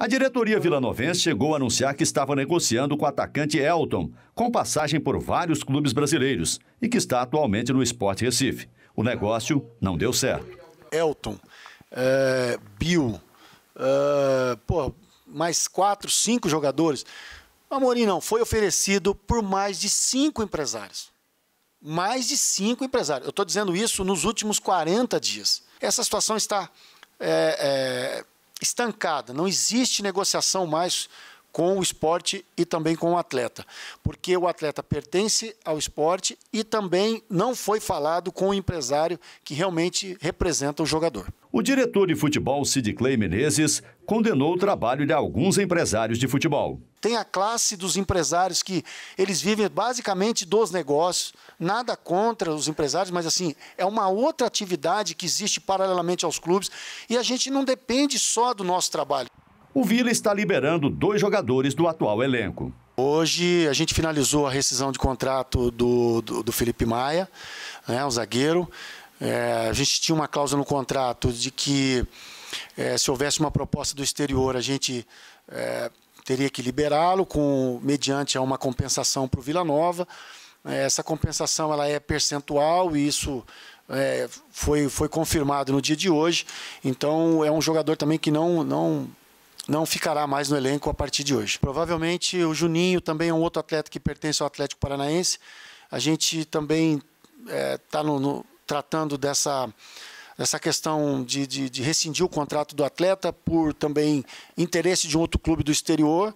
A diretoria vilanovense chegou a anunciar que estava negociando com o atacante Elton, com passagem por vários clubes brasileiros e que está atualmente no Esporte Recife. O negócio não deu certo. Elton, é, Bill, é, pô, mais quatro, cinco jogadores. Amorim não, foi oferecido por mais de cinco empresários. Mais de cinco empresários. Eu estou dizendo isso nos últimos 40 dias. Essa situação está é, é estancada, não existe negociação mais com o esporte e também com o atleta, porque o atleta pertence ao esporte e também não foi falado com o empresário que realmente representa o jogador. O diretor de futebol Sid Clay Menezes condenou o trabalho de alguns empresários de futebol. Tem a classe dos empresários que eles vivem basicamente dos negócios, nada contra os empresários, mas assim, é uma outra atividade que existe paralelamente aos clubes e a gente não depende só do nosso trabalho. O Vila está liberando dois jogadores do atual elenco. Hoje a gente finalizou a rescisão de contrato do, do, do Felipe Maia, né, o zagueiro. É, a gente tinha uma cláusula no contrato de que é, se houvesse uma proposta do exterior, a gente é, teria que liberá-lo com mediante uma compensação para o Vila Nova. É, essa compensação ela é percentual e isso é, foi, foi confirmado no dia de hoje. Então é um jogador também que não, não não ficará mais no elenco a partir de hoje. Provavelmente o Juninho também é um outro atleta que pertence ao Atlético Paranaense. A gente também está é, no, no tratando dessa, dessa questão de, de, de rescindir o contrato do atleta por também interesse de um outro clube do exterior